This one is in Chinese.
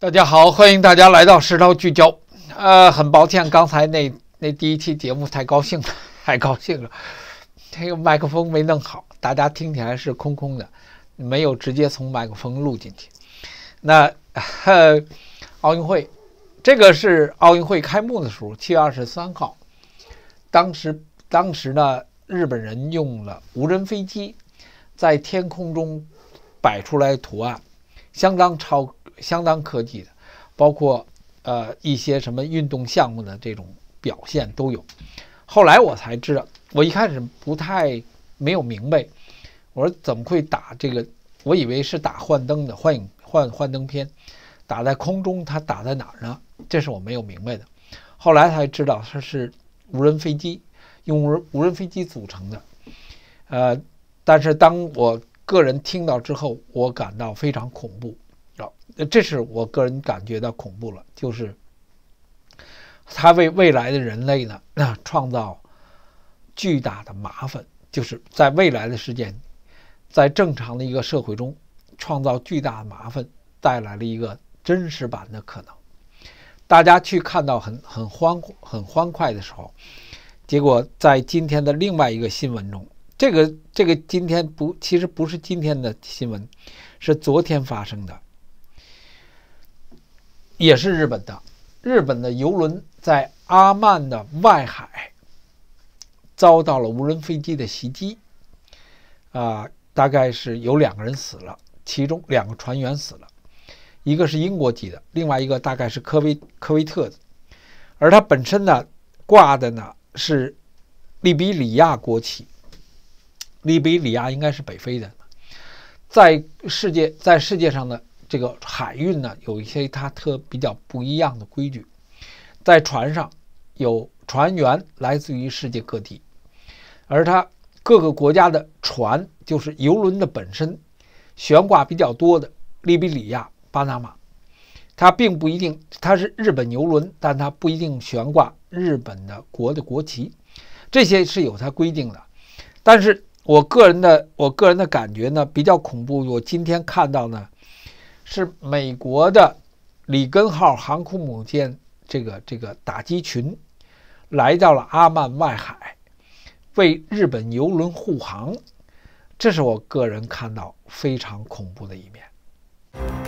大家好，欢迎大家来到《时道聚焦》。呃，很抱歉，刚才那那第一期节目太高兴了，太高兴了，这个麦克风没弄好，大家听起来是空空的，没有直接从麦克风录进去。那 奥运会，这个是奥运会开幕的时候，七月二十三号，当时当时呢，日本人用了无人飞机在天空中摆出来图案，相当超。相当科技的，包括呃一些什么运动项目的这种表现都有。后来我才知道，我一开始不太没有明白，我说怎么会打这个？我以为是打幻灯的幻影幻幻灯片，打在空中，它打在哪儿呢？这是我没有明白的。后来才知道它是无人飞机，用无人无人飞机组成的。呃，但是当我个人听到之后，我感到非常恐怖。那这是我个人感觉到恐怖了，就是它为未来的人类呢，那创造巨大的麻烦，就是在未来的时间，在正常的一个社会中创造巨大的麻烦，带来了一个真实版的可能。大家去看到很很欢很欢快的时候，结果在今天的另外一个新闻中，这个这个今天不，其实不是今天的新闻，是昨天发生的。也是日本的，日本的游轮在阿曼的外海遭到了无人飞机的袭击，啊，大概是有两个人死了，其中两个船员死了，一个是英国籍的，另外一个大概是科威科威特的，而它本身呢挂的呢是利比里亚国旗，利比里亚应该是北非的，在世界在世界上的。这个海运呢，有一些它特比较不一样的规矩，在船上，有船员来自于世界各地，而它各个国家的船就是游轮的本身，悬挂比较多的利比里亚、巴拿马，它并不一定它是日本游轮，但它不一定悬挂日本的国的国旗，这些是有它规定的。但是我个人的我个人的感觉呢，比较恐怖。我今天看到呢。是美国的里根号航空母舰，这个这个打击群来到了阿曼外海，为日本油轮护航。这是我个人看到非常恐怖的一面。